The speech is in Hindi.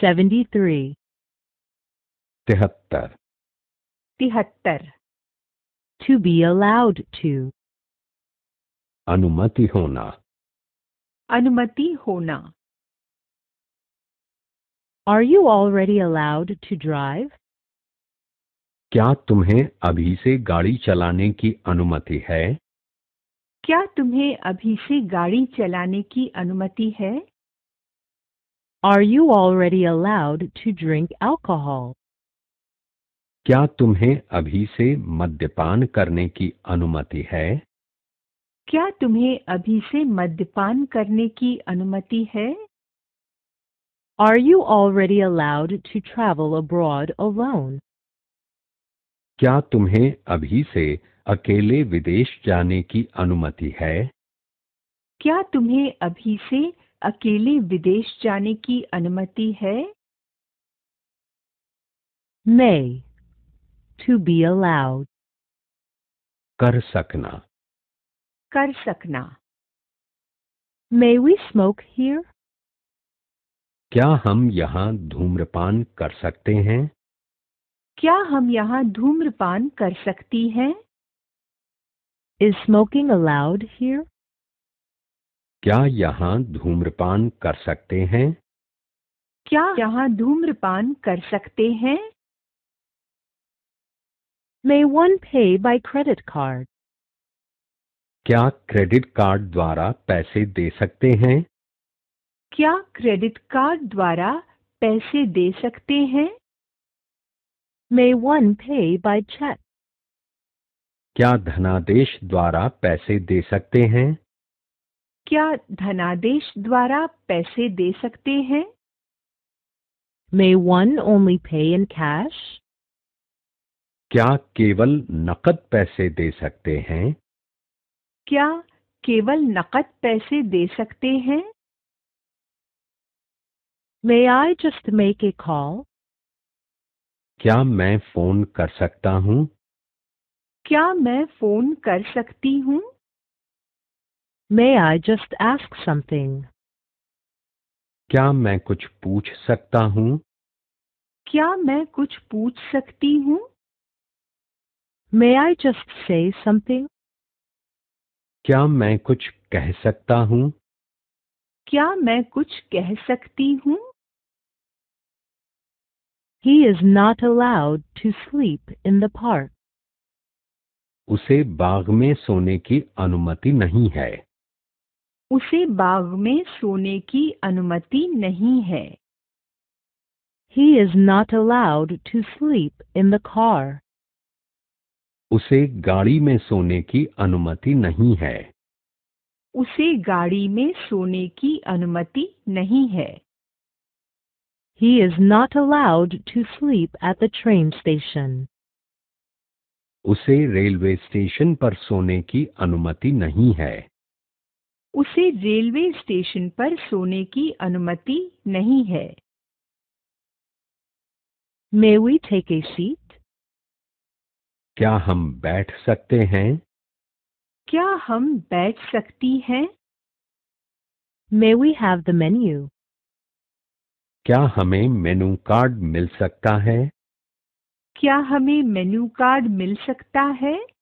73 तिहत्तर तिहत्तर to be allowed to अनुमति होना अनुमति होना Are you already allowed to drive? क्या तुम्हें अभी से गाड़ी चलाने की अनुमति है क्या तुम्हें अभी से गाड़ी चलाने की अनुमति है Are you already allowed to drink alcohol? क्या तुम्हें अभी से मद्यपान करने की अनुमति है क्या तुम्हें अभी से मद्यपान करने की अनुमति है Are you already allowed to travel abroad alone? क्या तुम्हें अभी से अकेले विदेश जाने की अनुमति है क्या तुम्हें अभी से अकेले विदेश जाने की अनुमति है may to be allowed कर सकना कर सकना may we smoke here क्या हम यहाँ धूम्रपान कर सकते हैं क्या हम यहाँ धूम्रपान कर सकती हैं is smoking allowed here क्या यहाँ धूम्रपान कर सकते हैं क्या यहाँ धूम्रपान कर सकते हैं May one pay by credit card? क्या क्रेडिट कार्ड द्वारा पैसे दे सकते हैं क्या क्रेडिट कार्ड द्वारा पैसे दे सकते हैं May one pay by check? क्या धनादेश द्वारा पैसे दे सकते हैं क्या धनादेश द्वारा पैसे दे सकते हैं May one only pay in cash? क्या केवल नकद पैसे दे सकते हैं क्या केवल नकद पैसे दे सकते हैं May I just make a call? क्या मैं फोन कर सकता हूँ क्या मैं फोन कर सकती हूँ May I just ask something? क्या मैं कुछ पूछ सकता हूँ क्या मैं कुछ पूछ सकती हूँ मे आई जस्ट से समथिंग क्या मैं कुछ कह सकता हूँ क्या मैं कुछ कह सकती हूँ he is not allowed to sleep in the park उसे बाग में सोने की अनुमति नहीं है उसे बाग में सोने की अनुमति नहीं है He is not allowed to sleep in the car. उसे गाड़ी में सोने की अनुमति नहीं है उसे गाड़ी में सोने की अनुमति नहीं है He is not allowed to sleep at the train station. उसे रेलवे स्टेशन पर सोने की अनुमति नहीं है उसे रेलवे स्टेशन पर सोने की अनुमति नहीं है मे वी थे के सीट क्या हम बैठ सकते हैं क्या हम बैठ सकती हैं may we have the menu क्या हमें मेनू कार्ड मिल सकता है क्या हमें मेनू कार्ड मिल सकता है